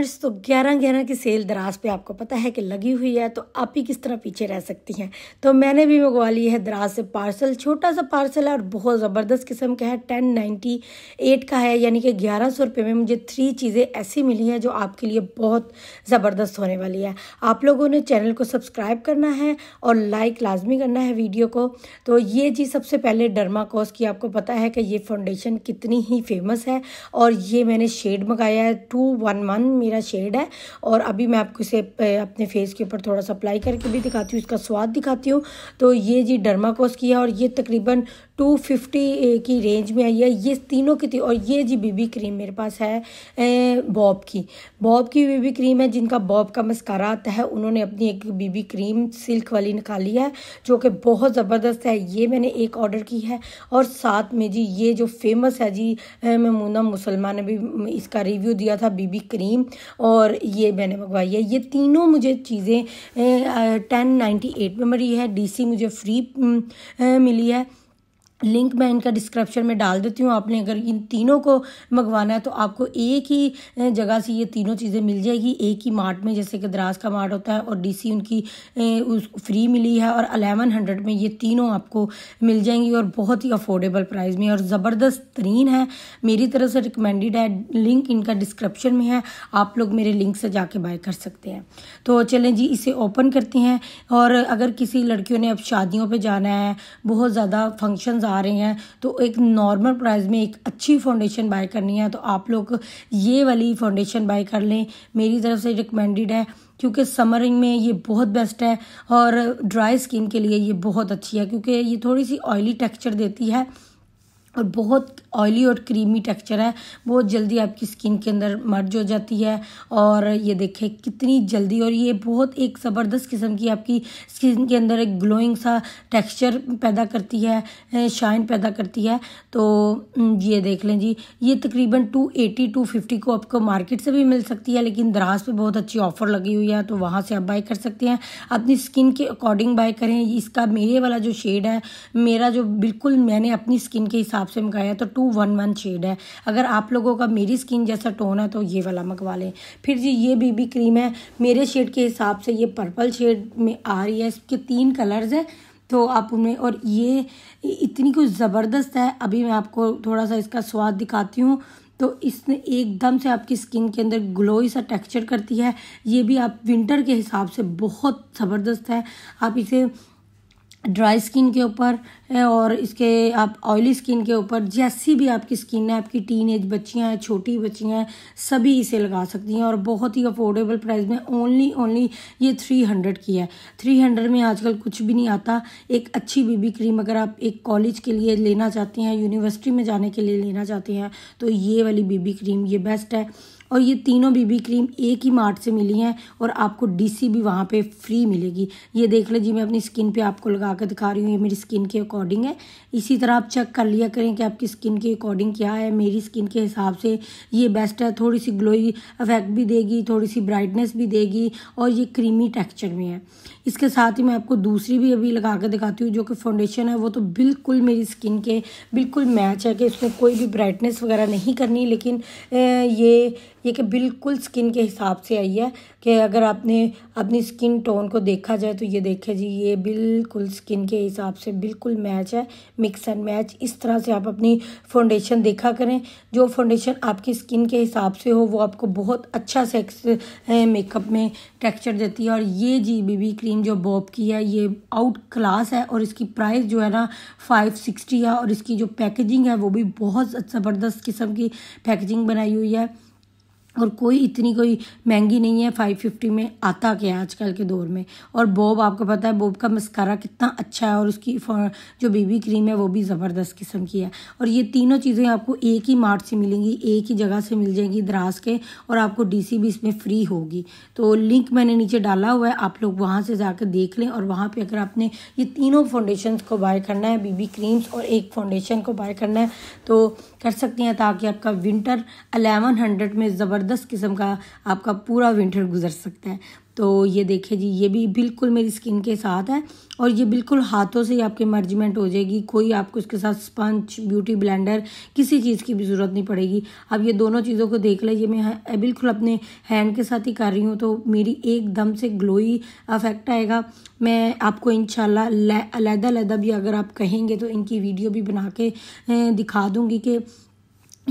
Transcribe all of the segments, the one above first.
friends तो ग्यारह ग्यारह की सेल दराज पे आपको पता है कि लगी हुई है तो आप ही किस तरह पीछे रह सकती हैं तो मैंने भी मंगवा ली है दराज से पार्सल छोटा सा पार्सल है और बहुत ज़बरदस्त किस्म का है टेन नाइन्टी एट का है यानी कि ग्यारह सौ रुपये में मुझे थ्री चीज़ें ऐसी मिली हैं जो आपके लिए बहुत ज़बरदस्त होने वाली है आप लोगों ने चैनल को सब्सक्राइब करना है और लाइक लाजमी करना है वीडियो को तो ये चीज़ सबसे पहले डरमा कॉस की आपको पता है कि ये फाउंडेशन कितनी ही फेमस है और ये मैंने शेड मंगाया है टू वन वन मेरा शेड है और अभी मैं आपको इसे अपने फेस के ऊपर थोड़ा सा अप्लाई करके भी दिखाती हूँ इसका स्वाद दिखाती हूँ तो ये जी डर्माकोस की है और ये तकरीबन टू फिफ्टी की रेंज में आई है ये तीनों की थी और ये जी बीबी क्रीम मेरे पास है बॉब की बॉब की बीबी क्रीम है जिनका बॉब का मस्कारा आता है उन्होंने अपनी एक बीबी क्रीम सिल्क वाली निकाली है जो कि बहुत ज़बरदस्त है ये मैंने एक ऑर्डर की है और साथ में जी ये जो फेमस है जी ममूना मुसलमान ने भी इसका रिव्यू दिया था बीबी क्रीम और ये मैंने मंगवाई है ये तीनों मुझे चीज़ें टेन नाइन्टी एट में मरी है डीसी मुझे फ्री मिली है लिंक मैं इनका डिस्क्रिप्शन में डाल देती हूँ आपने अगर इन तीनों को मंगवाना है तो आपको एक ही जगह से ये तीनों चीज़ें मिल जाएगी एक ही मार्ट में जैसे कि दराज का मार्ट होता है और डीसी उनकी उस फ्री मिली है और अलेवन हंड्रेड में ये तीनों आपको मिल जाएंगी और बहुत ही अफोर्डेबल प्राइस में और ज़बरदस्त तरीन है मेरी तरफ से रिकमेंडेड है लिंक इनका डिस्क्रिप्शन में है आप लोग मेरे लिंक से जाके बाय कर सकते हैं तो चलें जी इसे ओपन करते हैं और अगर किसी लड़कियों ने अब शादियों पर जाना है बहुत ज़्यादा फंक्शन चाह रहे हैं तो एक नॉर्मल प्राइस में एक अच्छी फाउंडेशन बाय करनी है तो आप लोग ये वाली फाउंडेशन बाय कर लें मेरी तरफ से रिकमेंडेड है क्योंकि समरिंग में ये बहुत बेस्ट है और ड्राई स्किन के लिए ये बहुत अच्छी है क्योंकि ये थोड़ी सी ऑयली टेक्स्चर देती है और बहुत ऑयली और क्रीमी टेक्सचर है बहुत जल्दी आपकी स्किन के अंदर मर्ज हो जाती है और ये देखें कितनी जल्दी और ये बहुत एक ज़बरदस्त किस्म की आपकी स्किन के अंदर एक ग्लोइंग सा टेक्सचर पैदा करती है शाइन पैदा करती है तो ये देख लें जी ये तकरीबन टू एटी टू फिफ्टी को आपको मार्केट से भी मिल सकती है लेकिन दराज पर बहुत अच्छी ऑफ़र लगी हुई है तो वहाँ से आप बाई कर सकते हैं अपनी स्किन के अकॉर्डिंग बाई करें इसका मेरे वाला जो शेड है मेरा जो बिल्कुल मैंने अपनी स्किन के हिसाब हिसाब से मंगाया तो टू वन वन शेड है अगर आप लोगों का मेरी स्किन जैसा टोन है तो ये वाला मंगवा लें फिर जी ये बीबी क्रीम है मेरे शेड के हिसाब से ये पर्पल शेड में आ रही है इसके तीन कलर्स हैं तो आप उन्हें और ये इतनी कुछ ज़बरदस्त है अभी मैं आपको थोड़ा सा इसका स्वाद दिखाती हूँ तो इसने एकदम से आपकी स्किन के अंदर ग्लोई सा टेक्सचर करती है ये भी आप विंटर के हिसाब से बहुत ज़बरदस्त है आप इसे ड्राई स्किन के ऊपर और इसके आप ऑयली स्किन के ऊपर जैसी भी आपकी स्किन है आपकी टीन एज बच्चियाँ हैं छोटी बच्चियाँ हैं सभी इसे लगा सकती हैं और बहुत ही अफोर्डेबल प्राइस में ओनली ओनली ये थ्री हंड्रेड की है थ्री हंड्रेड में आजकल कुछ भी नहीं आता एक अच्छी बीबी क्रीम अगर आप एक कॉलेज के लिए लेना चाहते हैं यूनिवर्सिटी में जाने के लिए लेना चाहते हैं तो ये वाली बीबी क्रीम ये बेस्ट है और ये तीनों बीबी क्रीम एक ही मार्ट से मिली हैं और आपको डीसी भी वहाँ पे फ्री मिलेगी ये देख लीजिए मैं अपनी स्किन पे आपको लगा कर दिखा रही हूँ ये मेरी स्किन के अकॉर्डिंग है इसी तरह आप चेक कर लिया करें कि आपकी स्किन के अकॉर्डिंग क्या है मेरी स्किन के हिसाब से ये बेस्ट है थोड़ी सी ग्लोई इफेक्ट भी देगी थोड़ी सी ब्राइटनेस भी देगी और ये क्रीमी टेक्स्चर में है इसके साथ ही मैं आपको दूसरी भी अभी लगा कर दिखाती हूँ जो कि फाउंडेशन है वो तो बिल्कुल मेरी स्किन के बिल्कुल मैच है कि इसमें कोई भी ब्राइटनेस वगैरह नहीं करनी लेकिन ये ये कि बिल्कुल स्किन के हिसाब से आई है कि अगर आपने अपनी स्किन टोन को देखा जाए तो ये देखे जी ये बिल्कुल स्किन के हिसाब से बिल्कुल मैच है मिक्स एंड मैच इस तरह से आप अपनी फाउंडेशन देखा करें जो फाउंडेशन आपकी स्किन के हिसाब से हो वो आपको बहुत अच्छा सेक्स मेकअप में टेक्सचर देती है और ये जी बीबी क्रीम जो बॉब की है ये आउट क्लास है और इसकी प्राइस जो है ना फाइव सिक्सटी है और इसकी जो पैकेजिंग है वो भी बहुत ज़बरदस्त किस्म की पैकेजिंग बनाई हुई है और कोई इतनी कोई महंगी नहीं है फाइव फिफ्टी में आता क्या आजकल के दौर में और बॉब आपको पता है बॉब का मस्कारा कितना अच्छा है और उसकी जो बेबी क्रीम है वो भी ज़बरदस्त किस्म की है और ये तीनों चीज़ें आपको एक ही मार्ट से मिलेंगी एक ही जगह से मिल जाएंगी द्रास के और आपको सी भी इसमें फ्री होगी तो लिंक मैंने नीचे डाला हुआ है आप लोग वहाँ से जाकर देख लें और वहाँ पर अगर आपने ये तीनों फाउंडेशन को बाय करना है बीबी क्रीम्स और एक फाउंडेशन को बाय करना है तो कर सकते हैं ताकि आपका विंटर अलेवन हंड्रेड में ज़बरदस्त ज़बरदस्त किस्म का आपका पूरा विंटर गुजर सकता है तो ये देखिए जी ये भी बिल्कुल मेरी स्किन के साथ है और ये बिल्कुल हाथों से ही आपके मर्जमेंट हो जाएगी कोई आपको इसके साथ स्पंच ब्यूटी ब्लेंडर किसी चीज़ की भी ज़रूरत नहीं पड़ेगी अब ये दोनों चीज़ों को देख लें ये मैं बिल्कुल अपने हैंड के साथ ही कर रही हूँ तो मेरी एकदम से ग्लोई अफेक्ट आएगा मैं आपको इन शहदा अलहदा भी अगर आप कहेंगे तो इनकी वीडियो भी बना के दिखा दूँगी कि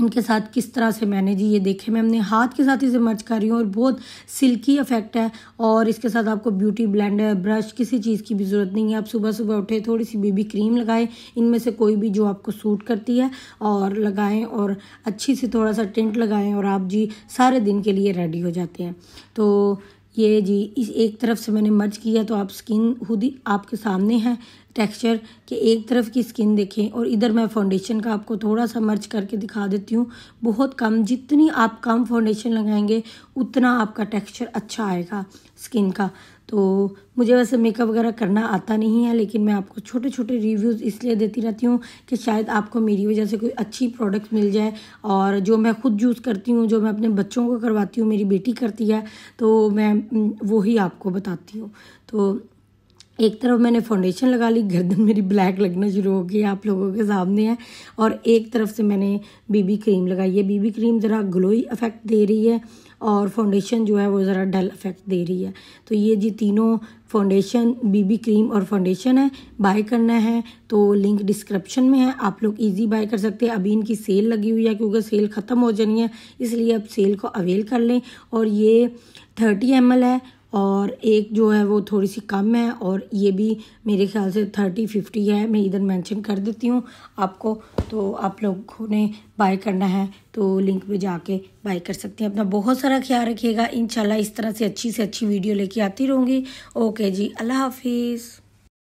इनके साथ किस तरह से मैंने जी ये देखे मैं अपने हाथ के साथ इसे मर्च कर रही हूँ और बहुत सिल्की इफेक्ट है और इसके साथ आपको ब्यूटी ब्लेंडर ब्रश किसी चीज़ की भी ज़रूरत नहीं है आप सुबह सुबह उठे थोड़ी सी बेबी क्रीम लगाएं इनमें से कोई भी जो आपको सूट करती है और लगाएं और अच्छी से थोड़ा सा टेंट लगाएं और आप जी सारे दिन के लिए रेडी हो जाते हैं तो ये जी इस एक तरफ से मैंने मर्ज किया तो आप स्किन खुद ही आपके सामने है टेक्सचर के एक तरफ की स्किन देखें और इधर मैं फाउंडेशन का आपको थोड़ा सा मर्ज करके दिखा देती हूँ बहुत कम जितनी आप कम फाउंडेशन लगाएंगे उतना आपका टेक्सचर अच्छा आएगा स्किन का तो मुझे वैसे मेकअप वगैरह करना आता नहीं है लेकिन मैं आपको छोटे छोटे रिव्यूज़ इसलिए देती रहती हूँ कि शायद आपको मेरी वजह से कोई अच्छी प्रोडक्ट मिल जाए और जो मैं खुद यूज़ करती हूँ जो मैं अपने बच्चों को करवाती हूँ मेरी बेटी करती है तो मैं वो ही आपको बताती हूँ तो एक तरफ मैंने फाउंडेशन लगा ली गर्दन मेरी ब्लैक लगना शुरू हो गई आप लोगों के सामने है और एक तरफ से मैंने बीबी क्रीम लगाई है बीबी क्रीम ज़रा ग्लोई इफ़ेक्ट दे रही है और फाउंडेशन जो है वो ज़रा डल इफ़ेक्ट दे रही है तो ये जी तीनों फाउंडेशन बीबी क्रीम और फाउंडेशन है बाय करना है तो लिंक डिस्क्रिप्शन में है आप लोग इजी बाय कर सकते हैं अभी इनकी सेल लगी हुई है क्योंकि सेल ख़त्म हो जानी है इसलिए आप सेल को अवेल कर लें और ये थर्टी एम है और एक जो है वो थोड़ी सी कम है और ये भी मेरे ख्याल से थर्टी फिफ्टी है मैं इधर मेंशन कर देती हूँ आपको तो आप लोगों ने बाय करना है तो लिंक पे जाके बाय कर सकते हैं अपना बहुत सारा ख्याल रखिएगा इन इस तरह से अच्छी से अच्छी वीडियो लेके आती रहूँगी ओके जी अल्लाह हाफिज़